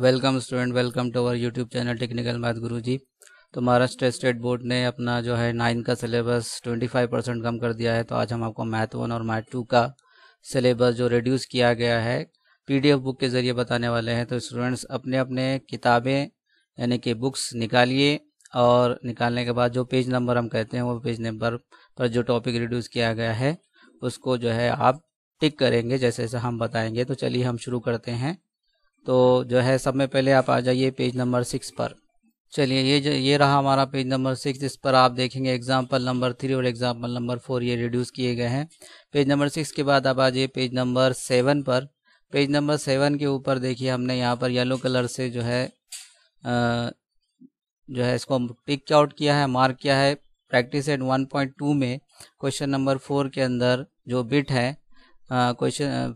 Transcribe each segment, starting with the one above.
welcome student welcome to our YouTube channel technical math Guru ji तो Maharashtra state board ने अपना जो है नाइन का सिलेबस 25 परसेंट कम कर दिया है तो आज हम आपको मैथ वन और मैथ टू का सिलेबस जो रिड्यूस किया गया है पीडीएफ बुक के ज़रिए बताने वाले हैं तो स्टूडेंट्स अपने अपने किताबें यानी कि बुक्स निकालिए और निकालने के बाद जो पेज नंबर हम कहते हैं वो पेज नंबर पर जो टॉपिक रिड्यूस किया गया है उसको जो है आप टिक करेंगे जैसे जैसे हम बताएंगे तो चलिए हम शुरू करते हैं तो जो है सब में पहले आप आ जाइए पेज नंबर सिक्स पर चलिए ये जो ये रहा हमारा पेज नंबर सिक्स जिस पर आप देखेंगे एग्जाम्पल नंबर थ्री और एग्जाम्पल नंबर फोर ये रिड्यूस किए गए हैं पेज नंबर सिक्स के बाद आप आ जाइए पेज नंबर सेवन पर पेज नंबर सेवन के ऊपर देखिए हमने यहाँ पर येलो कलर से जो है जो है इसको टिक आउट किया है मार्क किया है प्रैक्टिस एट वन में क्वेश्चन नंबर फोर के अंदर जो बिट है question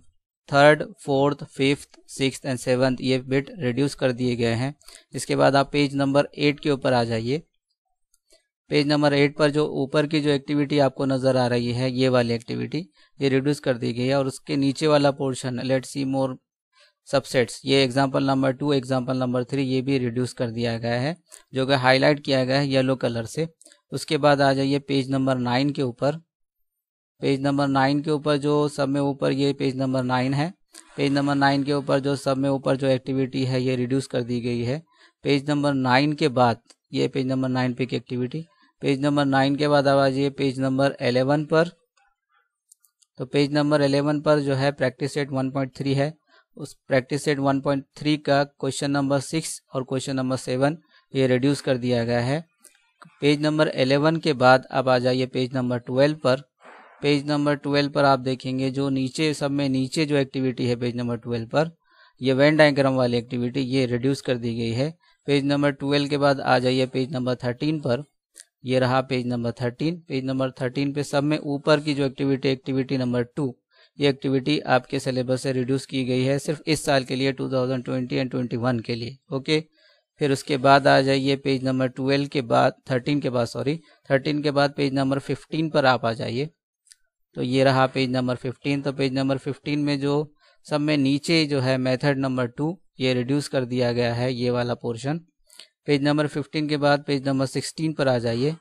third fourth fifth six and seventh ये बिट रिड्यूस कर दिए गए हैं इसके बाद आप पेज नंबर एट के ऊपर आ जाइए पेज नंबर एट पर जो ऊपर की जो एक्टिविटी आपको नज़र आ रही है ये वाली एक्टिविटी ये रिड्यूस कर दी गई है और उसके नीचे वाला portion let see more subsets ये example number two example number three ये भी रिड्यूस कर दिया गया है जो कि हाईलाइट किया गया है येलो कलर से उसके बाद आ जाइए पेज नंबर नाइन के ऊपर पेज नंबर नाइन के ऊपर जो सब में ऊपर ये पेज नंबर नाइन है पेज नंबर नाइन के ऊपर जो सब में ऊपर जो एक्टिविटी है ये रिड्यूस कर दी गई है पेज नंबर नाइन के बाद ये पेज नंबर नाइन पे की एक्टिविटी पेज नंबर नाइन के बाद आवाज ये पेज नंबर एलेवन पर तो पेज नंबर एलेवन पर जो है practice set one point three है उस practice set one point three का क्वेश्चन नंबर सिक्स और क्वेश्चन नंबर सेवन ये रिड्यूस कर दिया गया है पेज नंबर एलेवन के बाद अब आ जाइए पेज नंबर ट्वेल्व पर पेज नंबर ट्वेल्व पर आप देखेंगे जो नीचे सब में नीचे जो एक्टिविटी है पेज नंबर ट्वेल्व पर ये वेन डायग्राम वाली एक्टिविटी ये रिड्यूस कर दी गई है पेज नंबर ट्वेल्व के बाद आ जाइए पेज नंबर थर्टीन पर ये रहा page number thirteen page number thirteen पे सब में ऊपर की जो एक्टिविटी एक्टिविटी नंबर टू ये एक्टिविटी आपके सिलेबस से रिड्यूस की गई है सिर्फ इस साल के लिए 2020 एंड 21 के लिए ओके फिर उसके बाद आ जाइए पेज नंबर 12 के बाद 13 के बाद सॉरी 13 के बाद पेज नंबर 15 पर आप आ जाइए तो ये रहा पेज नंबर फिफ्टीन तो पेज नंबर फिफ्टीन में जो सब में नीचे जो है मेथड नंबर टू ये रिड्यूस कर दिया गया है ये वाला पोर्शन पेज नंबर फिफ्टीन के बाद पेज नंबर सिक्सटीन पर आ जाइए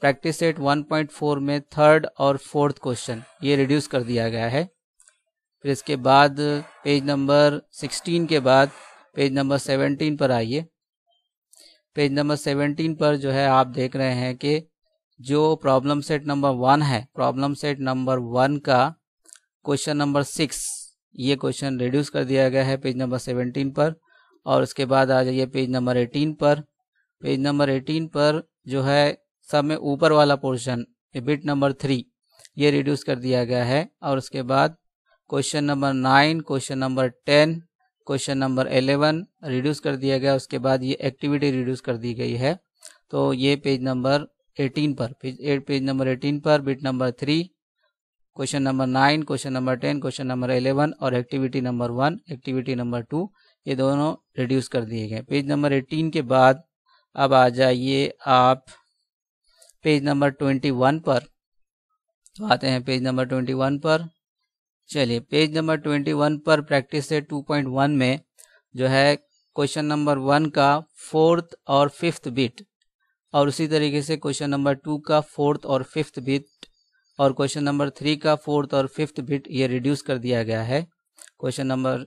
प्रैक्टिस सेट 1.4 में थर्ड और फोर्थ क्वेश्चन ये रिड्यूस कर दिया गया है फिर इसके बाद पेज नंबर 16 के बाद पेज नंबर 17 पर आइए पेज नंबर 17 पर जो है आप देख रहे हैं कि जो प्रॉब्लम सेट नंबर वन है प्रॉब्लम सेट नंबर वन का क्वेश्चन नंबर सिक्स ये क्वेश्चन रिड्यूस कर दिया गया है पेज नंबर सेवनटीन पर और उसके बाद आ जाइए पेज नंबर एटीन पर पेज नंबर एटीन पर जो है सब में ऊपर वाला पोर्शन बिट नंबर थ्री ये रिड्यूस कर दिया गया है और उसके बाद question number nine question number ten question number eleven reduce कर दिया गया उसके बाद ये एक्टिविटी रिड्यूस कर दी गई है तो ये पेज नंबर एटीन पर पेज पेज नंबर एटीन पर bit number three question number nine question number ten question number eleven और activity number one activity number two ये दोनों रिड्यूस कर दिए गए पेज नंबर एटीन के बाद अब आ जाइए आप पेज नंबर ट्वेंटी वन पर तो आते हैं पेज नंबर ट्वेंटी वन पर चलिए पेज नंबर ट्वेंटी वन पर प्रैक्टिस से टू पॉइंट वन में जो है क्वेश्चन नंबर वन का फोर्थ और फिफ्थ बिट और उसी तरीके से क्वेश्चन नंबर टू का फोर्थ और फिफ्थ बिट और क्वेश्चन नंबर थ्री का फोर्थ और फिफ्थ बिट ये रिड्यूस कर दिया गया है क्वेश्चन नंबर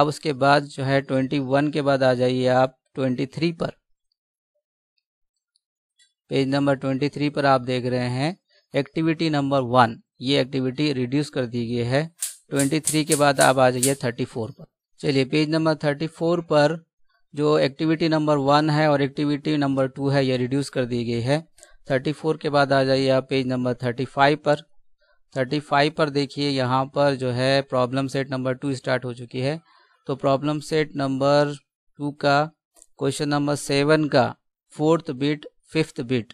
अब उसके बाद जो है ट्वेंटी वन के बाद आ जाइए आप ट्वेंटी थ्री पर पेज नंबर ट्वेंटी थ्री पर आप देख रहे हैं एक्टिविटी नंबर वन ये एक्टिविटी रिड्यूस कर दी गई है ट्वेंटी थ्री के बाद आप आ जाइए थर्टी फोर पर चलिए पेज नंबर थर्टी फोर पर जो एक्टिविटी नंबर वन है और एक्टिविटी नंबर टू है ये रिड्यूस कर दी गई है थर्टी फोर के बाद आ जाइए आप पेज नंबर थर्टी फाइव पर थर्टी फाइव पर देखिए यहाँ पर जो है problem set number two start हो चुकी है तो प्रॉब्लम सेट नंबर टू का क्वेश्चन नंबर सेवन का फोर्थ बिट फिफ्थ बिट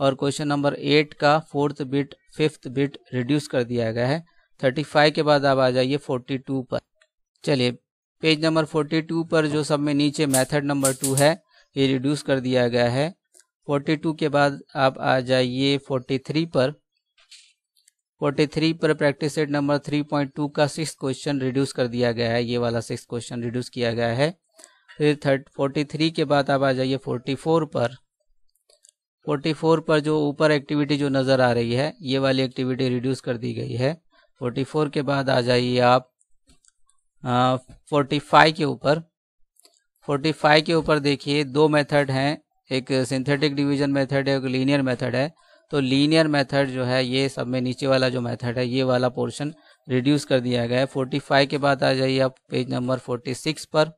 और क्वेश्चन नंबर एट का fourth bit fifth bit reduce कर दिया गया है थर्टी फाइव के बाद आप आ जाइए फोर्टी टू पर चलिए पेज नंबर 42 पर जो सब में नीचे मेथड नंबर टू है ये रिड्यूस कर दिया गया है 42 के बाद आप आ जाइए 43 पर 43 पर प्रैक्टिस सेट नंबर 3.2 का सिक्स क्वेश्चन रिड्यूस कर दिया गया है ये वाला सिक्स क्वेश्चन रिड्यूस किया गया है फिर थर्ट फोर्टी थ्री के बाद आप आ जाइए फोर्टी फोर पर फोर्टी फोर पर जो ऊपर एक्टिविटी जो नज़र आ रही है ये वाली एक्टिविटी रिड्यूस कर दी गई है फोर्टी फोर के बाद आ जाइए आप फोर्टी फाइव के ऊपर फोर्टी फाइव के ऊपर देखिए दो मेथड हैं एक सिंथेटिक डिवीजन मेथड है एक लीनियर मेथड है तो लीनियर मेथड जो है ये सब में नीचे वाला जो मेथड है ये वाला पोर्शन रिड्यूस कर दिया गया है फोर्टी फाइव के बाद आ जाइए आप पेज नंबर फोर्टी सिक्स पर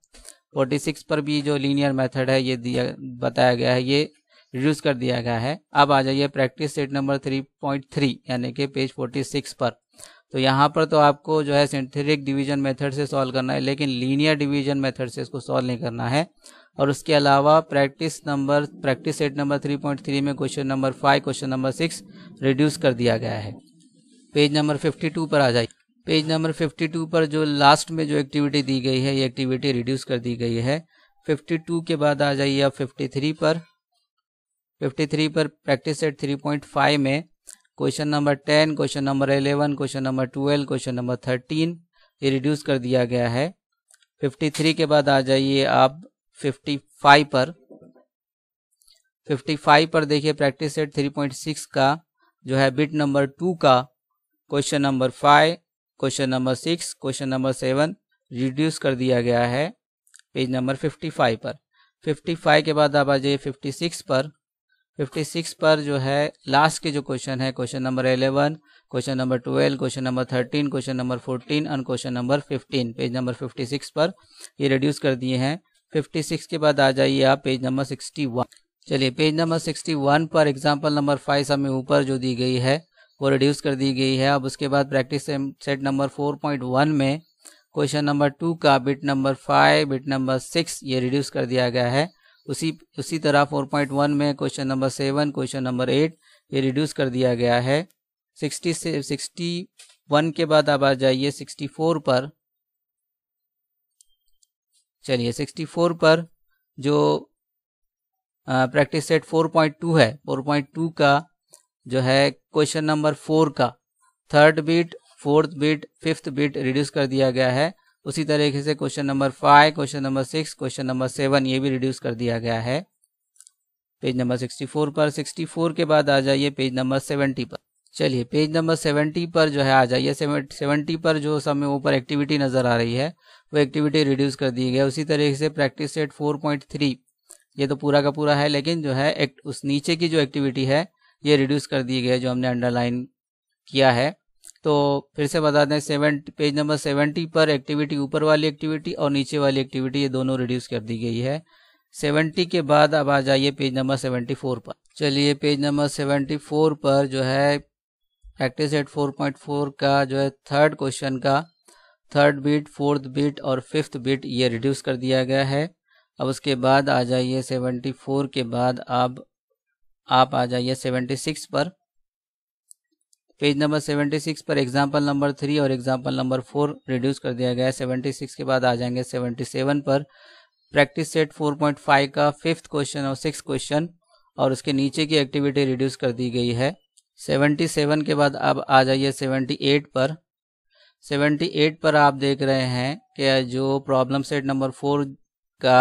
फोर्टी सिक्स पर भी जो लीनियर मेथड है ये दिया बताया गया है ये रिड्यूस कर दिया गया है अब आ जाइए practice set number three point three यानी कि पेज फोर्टी सिक्स पर तो यहाँ पर तो आपको जो है सिंथेटिक डिवीजन मेथड से सॉल्व करना है लेकिन लीनियर डिवीजन मेथड से इसको सॉल्व नहीं करना है और उसके अलावा practice number practice set number 3.3 में question number five question number six reduce कर दिया गया है पेज नंबर 52 पर आ जाइए पेज नंबर 52 पर जो लास्ट में जो एक्टिविटी दी गई है ये एक्टिविटी रिड्यूस कर दी गई है 52 के बाद आ जाइए आप 53 पर 53 पर प्रैक्टिस सेट 3.5 में question number ten question number eleven question number twelve question number thirteen ये रिड्यूस कर दिया गया है फिफ्टी थ्री के बाद आ जाइए आप फिफ्टी फाइव पर फिफ्टी फाइव पर देखिए practice set three point six का जो है बिट नंबर टू का question number five question number six question number seven reduce कर दिया गया है पेज नंबर फिफ्टी फाइव पर फिफ्टी फाइव के बाद आप आ जाइए फिफ्टी सिक्स पर फिफ्टी सिक्स पर जो है लास्ट के जो क्वेश्चन है question number eleven question number twelve question number thirteen question number 14 and question number fifteen page number fifty six पर ये रिड्यूस कर दिए हैं फिफ्टी सिक्स के बाद आ जाइए आप पेज नंबर सिक्सटी वन चलिए पेज नंबर सिक्सटी वन पर एग्जाम्पल नंबर फाइव हमें ऊपर जो दी गई है वो रिड्यूस कर दी गई है अब उसके बाद practice set number four point one में क्वेश्चन नंबर टू का bit number five bit number six ये रिड्यूस कर दिया गया है उसी उसी तरह 4.1 में question number seven question number eight ये रिड्यूस कर दिया गया है 60 से 61 के बाद आप आ जाइए 64 पर चलिए 64 पर जो प्रैक्टिस सेट 4.2 है 4.2 का जो है क्वेश्चन नंबर फोर का third bit fourth bit fifth bit reduce कर दिया गया है उसी तरीके से question number five question number six question number seven ये भी रिड्यूस कर दिया गया है पेज नंबर सिक्सटी फोर पर सिक्सटी फोर के बाद आ जाइए पेज नंबर सेवेंटी पर चलिए पेज नंबर सेवेंटी पर जो है आ जाइए सेवेंटी पर जो समय ऊपर एक्टिविटी नज़र आ रही है वो एक्टिविटी रिड्यूस कर दी गई उसी तरीके से practice set four point three ये तो पूरा का पूरा है लेकिन जो है उस नीचे की जो एक्टिविटी है ये रिड्यूस कर दी गई है जो हमने अंडरलाइन किया है तो फिर से बता दें सेवन पेज नंबर सेवेंटी पर एक्टिविटी ऊपर वाली एक्टिविटी और नीचे वाली एक्टिविटी ये दोनों रिड्यूस कर दी गई है सेवेंटी के बाद अब आ जाइए पेज नंबर सेवेंटी फोर पर चलिए पेज नंबर सेवेंटी फोर पर जो है active set four point four का जो है थर्ड क्वेश्चन का थर्ड बीट फोर्थ बीट और फिफ्थ बीट ये रिड्यूस कर दिया गया है अब उसके बाद आ जाइए सेवेंटी फोर के बाद अब आप, आप आ जाइए सेवेंटी सिक्स पर पेज नंबर 76 पर एग्जाम्पल नंबर थ्री और एग्जाम्पल नंबर फोर रिड्यूस कर दिया गया है 76 के बाद आ जाएंगे 77 पर प्रैक्टिस सेट 4.5 का फिफ्थ क्वेश्चन और सिक्स क्वेश्चन और उसके नीचे की एक्टिविटी रिड्यूस कर दी गई है 77 के बाद अब आ जाइए 78 पर 78 पर आप देख रहे हैं कि जो प्रॉब्लम सेट नंबर फोर का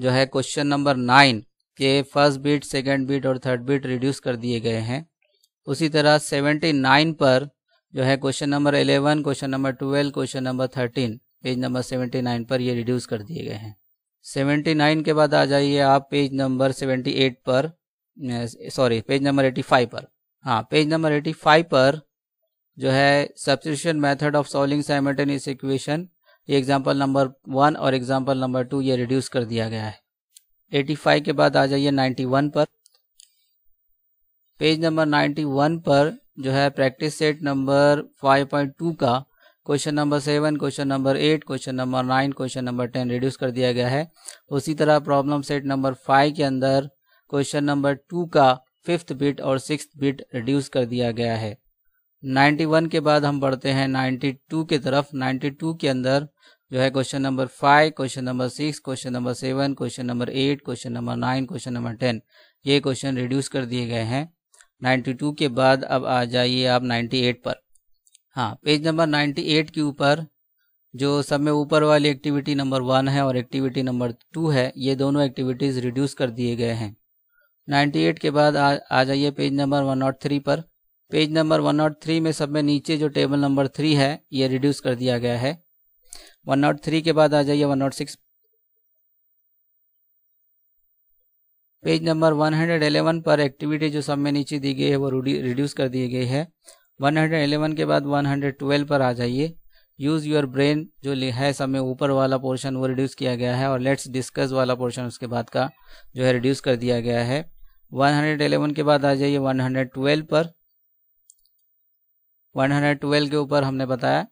जो है क्वेश्चन नंबर नाइन के फर्स्ट बीट सेकेंड बीट और थर्ड बीट रिड्यूस कर दिए गए हैं उसी तरह 79 पर जो है question number 11 question number 12 question number 13 page number 79 पर ये रिड्यूस कर दिए गए हैं 79 के बाद आ जाइए आप पेज नंबर 78 पर सॉरी पेज नंबर 85 पर हाँ पेज नंबर 85 पर जो है substitution method of solving simultaneous equation ये एग्जाम्पल नंबर वन और एग्जाम्पल नंबर टू ये रिड्यूस कर दिया गया है 85 के बाद आ जाइए 91 पर पेज नंबर 91 पर जो है प्रैक्टिस सेट नंबर 5.2 का question number seven question number eight question number nine question number ten reduce कर दिया गया है उसी तरह प्रॉब्लम सेट नंबर फाइव के अंदर क्वेश्चन नंबर टू का फिफ्थ बिट और सिक्स बिट रिड्यूस कर दिया गया है 91 के बाद हम बढ़ते हैं 92 के तरफ 92 के अंदर जो है question number five question number six question number seven question number eight question number nine question number ten ये क्वेश्चन रिड्यूस कर दिए गए हैं 92 के बाद अब आ जाइए आप 98 पर हाँ पेज नंबर 98 के ऊपर जो सब में ऊपर वाली एक्टिविटी नंबर वन है और एक्टिविटी नंबर टू है ये दोनों एक्टिविटीज़ रिड्यूस कर दिए गए हैं 98 के बाद आ, आ जाइए पेज नंबर 103 पर पेज नंबर 103 में सब में नीचे जो टेबल नंबर थ्री है ये रिड्यूस कर दिया गया है 103 के बाद आ जाइए 106 पेज नंबर 111 पर एक्टिविटी जो सब में नीचे दी गई है वो रिड्यूस कर दी गई है 111 के बाद 112 पर आ जाइए यूज़ योर ब्रेन जो है सब में ऊपर वाला पोर्शन वो रिड्यूस किया गया है और लेट्स डिस्कस वाला पोर्शन उसके बाद का जो है रिड्यूस कर दिया गया है 111 के बाद आ जाइए 112 पर 112 के ऊपर हमने बताया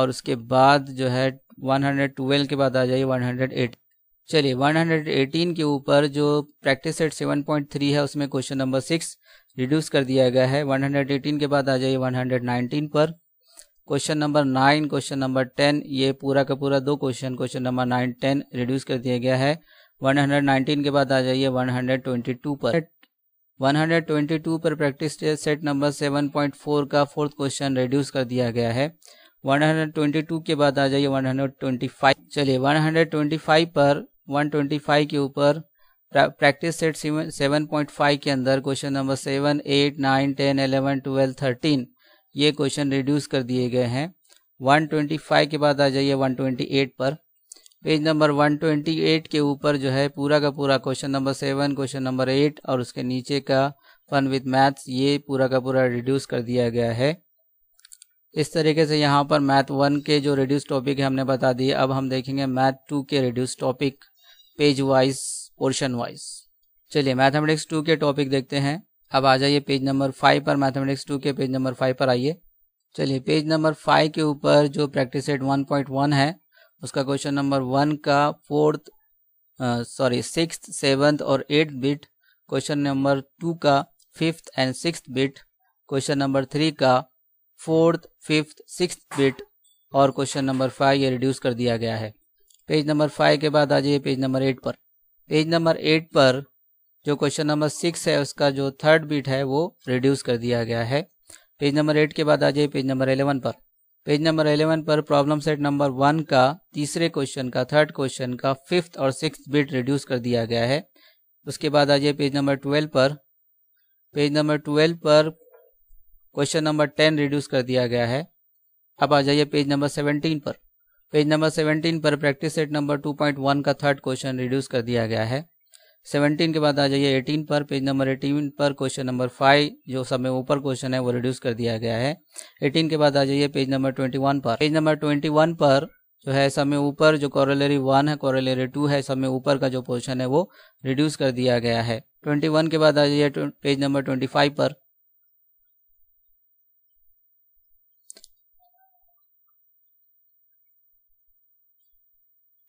और उसके बाद जो है 112 के बाद आ जाइए एट चलिए 118 के ऊपर जो प्रैक्टिस सेट 7.3 है उसमें क्वेश्चन नंबर सिक्स रिड्यूस कर दिया गया है 118 के बाद आ जाइए 119 पर question number nine question number ten ये पूरा का पूरा दो question question number nine ten reduce कर दिया गया है 119 के बाद आ जाइए 122 पर 122 पर प्रैक्टिस सेट नंबर 7.4 का फोर्थ क्वेश्चन रिड्यूस कर दिया गया है 122 के बाद आ जाइए 125 चलिए 125 पर 125 के ऊपर practice set seven point five के अंदर question number seven eight nine ten eleven twelve thirteen ये क्वेश्चन रिड्यूस कर दिए गए हैं वन ट्वेंटी फाइव के बाद आ जाइए वन ट्वेंटी एट पर page number one twenty eight के ऊपर जो है पूरा का पूरा question number seven question number eight और उसके नीचे का फन विद मैथ्स ये पूरा का पूरा रिड्यूस कर दिया गया है इस तरीके से यहाँ पर मैथ वन के जो रिड्यूस टॉपिक है हमने बता दिए अब हम देखेंगे मैथ टू के reduce topic page wise portion wise चलिए मैथमेटिक्स टू के टॉपिक देखते हैं अब आ जाइए पेज नंबर फाइव पर मैथमेटिक्स टू के पेज नंबर फाइव पर आइए चलिए पेज नंबर फाइव के ऊपर जो practice set one point one है उसका क्वेश्चन नंबर वन का फोर्थ सॉरी सिक्स सेवन्थ और eighth bit question number two का fifth and six bit question number three का फोर्थ फिफ्थ सिक्स बिट और क्वेश्चन नंबर फाइव ये reduce कर दिया गया है पेज नंबर फाइव के बाद आ जाइए पेज नंबर एट पर पेज नंबर एट पर जो क्वेश्चन नंबर सिक्स है उसका जो थर्ड बीट है वो रिड्यूस कर दिया गया है पेज नंबर एट के बाद आ जाइए पेज नंबर एलेवन पर पेज नंबर एलेवन पर प्रॉब्लम सेट नंबर वन का तीसरे क्वेश्चन का थर्ड क्वेश्चन का फिफ्थ और सिक्स बीट रिड्यूस कर दिया गया है उसके बाद आ जाइए पेज नंबर ट्वेल्व पर पेज नंबर ट्वेल्व पर क्वेश्चन नंबर टेन रिड्यूस कर दिया गया है अब आ जाइए पेज नंबर सेवनटीन पर पेज नंबर 17 पर प्रैक्टिस सेट नंबर 2.1 का थर्ड क्वेश्चन रिड्यूस कर दिया गया है 17 के बाद आ जाइए 18 पर पेज नंबर 18 पर क्वेश्चन नंबर 5 जो सब में ऊपर क्वेश्चन है वो रिड्यूस कर दिया गया है 18 के बाद आ जाइए पेज नंबर 21 पर पेज नंबर 21 पर जो है सब में ऊपर जो कॉरेलरी वन है कॉरेलरी टू है सब में ऊपर का जो पोर्शन है वो रिड्यूस कर दिया गया है वन के बाद आ जाइए पेज नंबर फाइव पर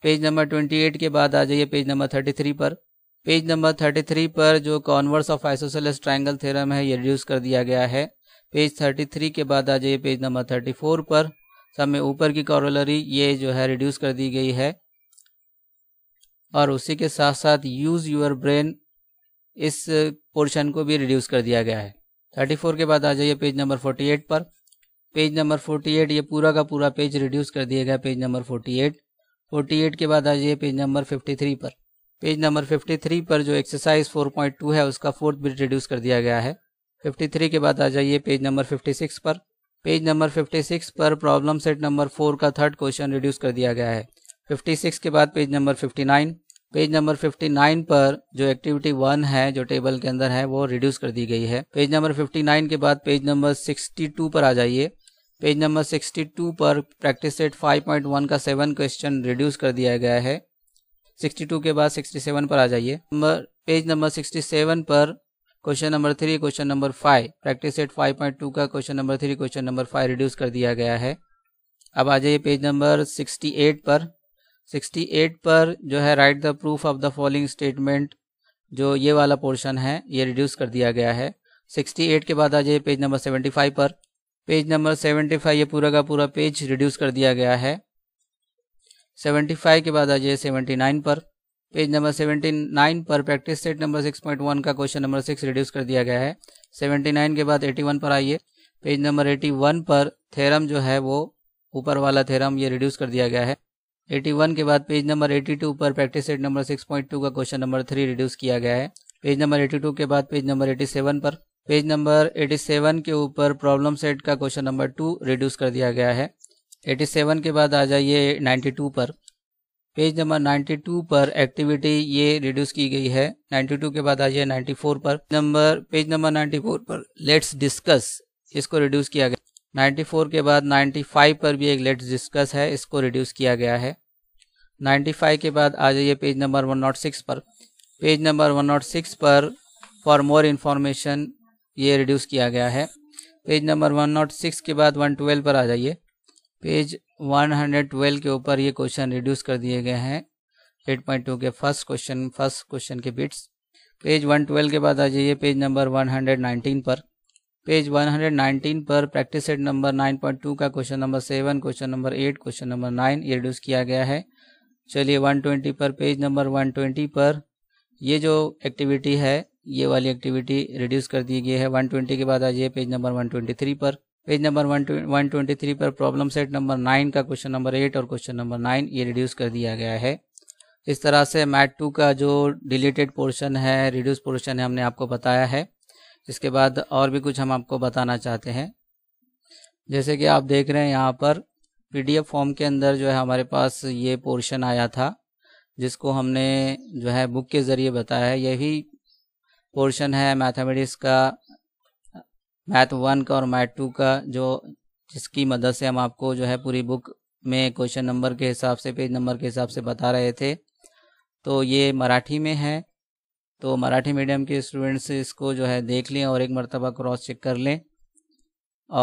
पेज नंबर ट्वेंटी एट के बाद आ जाइए पेज नंबर थर्टी थ्री पर पेज नंबर थर्टी थ्री पर जो converse of isosceles triangle theorem है ये रिड्यूस कर दिया गया है पेज थर्टी थ्री के बाद आ जाइए पेज नंबर थर्टी फोर पर सब में ऊपर की कॉरोलरी ये जो है रिड्यूस कर दी गई है और उसी के साथ साथ यूज यूर ब्रेन इस पोर्शन को भी रिड्यूस कर दिया गया है थर्टी फोर के बाद आ जाइए पेज नंबर फोर्टी एट पर पेज नंबर फोर्टी एट ये पूरा का पूरा पेज रिड्यूस कर दिया गया page number forty eight forty eight के बाद आ जाइए पेज नंबर फिफ्टी थ्री पर पेज नंबर फिफ्टी थ्री पर जो एक्सरसाइज फोर पॉइंट टू है उसका फोर्थ बिट रिड्यूस कर दिया गया है फिफ्टी थ्री के बाद आ जाइए पेज नंबर फिफ्टी सिक्स पर पेज नंबर फिफ्टी सिक्स पर प्रॉब्लम सेट नंबर फोर का थर्ड क्वेश्चन रिड्यूस कर दिया गया है फिफ्टी सिक्स के बाद page number fifty nine page number 59 पर जो एक्टिविटी वन है जो टेबल के अंदर है वो रिड्यूस कर दी गई है पेज नंबर नाइन के बाद पेज नंबर टू पर आ जाइए पेज नंबर 62 पर प्रैक्टिस सेट 5.1 का सेवन क्वेश्चन रिड्यूस कर दिया गया है 62 के बाद 67 पर आ जाइए नंबर पेज नंबर 67 पर question number three question number five practice set 5.2 का question number three question number five reduce कर दिया गया है अब आ जाइए पेज नंबर 68 पर 68 पर जो है write the proof of the following statement जो ये वाला पोर्शन है ये रिड्यूस कर दिया गया है 68 के बाद आ जाइए पेज नंबर 75 पर पेज नंबर 75 ये पूरा का पूरा पेज रिड्यूस कर दिया गया है 75 के बाद आ जाइए 79 पर पेज नंबर 79 पर प्रैक्टिस सेट नंबर 6.1 का क्वेश्चन नंबर 6 रिड्यूस कर दिया गया है 79 के बाद 81 पर आइए पेज नंबर 81 पर थेरम जो है वो ऊपर वाला थेरम ये रिड्यूस कर दिया गया है 81 के बाद पेज नंबर 82 पर प्रैक्टिस सेट नंबर 6.2 का क्वेश्चन नंबर 3 रिड्यूस किया गया है पेज नंबर 82 के बाद पेज नंबर 87 पर पेज नंबर 87 के ऊपर प्रॉब्लम सेट का क्वेश्चन नंबर टू रिड्यूस कर दिया गया है 87 के बाद आ जाइए 92 पर पेज नंबर 92 पर एक्टिविटी ये रिड्यूस की गई है 92 के बाद आ जाइए 94 पर नंबर पेज नंबर 94 पर लेट्स डिस्कस इसको रिड्यूस किया गया 94 के बाद 95 पर भी एक लेट्स डिस्कस है इसको रिड्यूस किया गया है 95 के बाद आ जाइए पेज नंबर 106 पर पेज नंबर 106 पर फॉर मोर इन्फॉर्मेशन ये रिड्यूस किया गया है page number one nought six के बाद वन ट्वेल्व पर आ जाइए पेज वन हंड्रेड ट्वेल्व के ऊपर ये क्वेश्चन रिड्यूस कर दिए गए हैं एट पॉइंट टू के फर्स्ट क्वेश्चन फर्स्ट क्वेश्चन के बिट्स पेज वन ट्वेल्व के बाद आ जाइए page number one hundred nineteen पर पेज 119 पर प्रैक्टिस सेट नंबर 9.2 का question number seven question number eight question number nine ये रिड्यूस किया गया है चलिए 120 पर पेज नंबर 120 पर ये जो एक्टिविटी है ये वाली एक्टिविटी रिड्यूस कर दी गई है 120 के बाद आ जाइए पेज नंबर 123 पर पेज नंबर 123 पर प्रॉब्लम सेट नंबर नाइन का क्वेश्चन नंबर एट और क्वेश्चन नंबर नाइन ये रिड्यूस कर दिया गया है इस तरह से मैट टू का जो डिलीटेड पोर्शन है रिड्यूस पोर्शन है हमने आपको बताया है इसके बाद और भी कुछ हम आपको बताना चाहते हैं जैसे कि आप देख रहे हैं यहाँ पर पी फॉर्म के अंदर जो है हमारे पास ये पोर्शन आया था जिसको हमने जो है बुक के ज़रिए बताया है यही पोर्शन है मैथमेटिक्स का मैथ वन का और मैथ टू का जो जिसकी मदद से हम आपको जो है पूरी बुक में क्वेश्चन नंबर के हिसाब से पेज नंबर के हिसाब से बता रहे थे तो ये मराठी में है तो मराठी मीडियम के स्टूडेंट्स इसको जो है देख लें और एक मरतबा क्रॉस चेक कर लें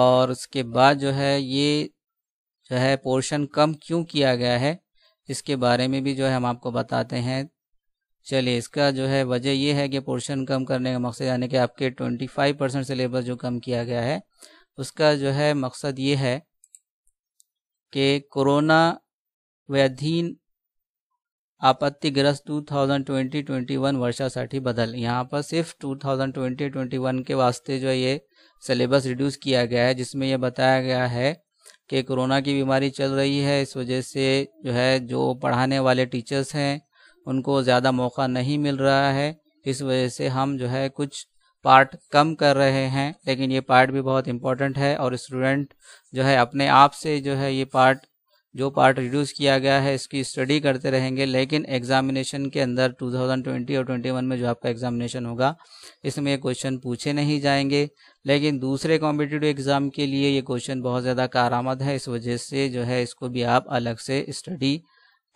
और उसके बाद जो है ये जो है पोर्शन कम क्यों किया गया है इसके बारे में भी जो है हम आपको बताते हैं चलिए इसका जो है वजह यह है कि पोर्शन कम करने का मकसद यानी कि आपके 25 परसेंट सिलेबस जो कम किया गया है उसका जो है मकसद ये है कि कोरोना व्याधीन आपत्तिग्रस्त 2020-21 साठी बदल यहाँ पर सिर्फ 2020-21 के वास्ते जो है ये सिलेबस रिड्यूस किया गया है जिसमें यह बताया गया है कि कोरोना की बीमारी चल रही है इस वजह से जो है जो पढ़ाने वाले टीचर्स हैं उनको ज़्यादा मौका नहीं मिल रहा है इस वजह से हम जो है कुछ पार्ट कम कर रहे हैं लेकिन ये पार्ट भी बहुत इम्पोर्टेंट है और स्टूडेंट जो है अपने आप से जो है ये पार्ट जो पार्ट रिड्यूस किया गया है इसकी स्टडी करते रहेंगे लेकिन एग्जामिनेशन के अंदर 2020 और 21 में जो आपका एग्जामिनेशन होगा इसमें क्वेश्चन पूछे नहीं जाएंगे लेकिन दूसरे कॉम्पिटेटिव एग्ज़ाम के लिए ये क्वेश्चन बहुत ज़्यादा कार है इस वजह से जो है इसको भी आप अलग से स्टडी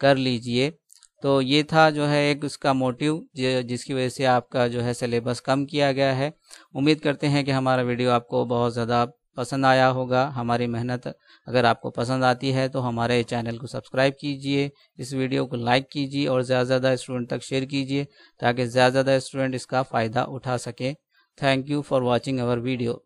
कर लीजिए तो ये था जो है एक उसका मोटिव जिसकी वजह से आपका जो है सिलेबस कम किया गया है उम्मीद करते हैं कि हमारा वीडियो आपको बहुत ज़्यादा पसंद आया होगा हमारी मेहनत अगर आपको पसंद आती है तो हमारे चैनल को सब्सक्राइब कीजिए इस वीडियो को लाइक कीजिए और ज़्यादा से ज़्यादा स्टूडेंट तक शेयर कीजिए ताकि ज़्यादा से ज़्यादा स्टूडेंट इसका फ़ायदा उठा सके thank you for watching our video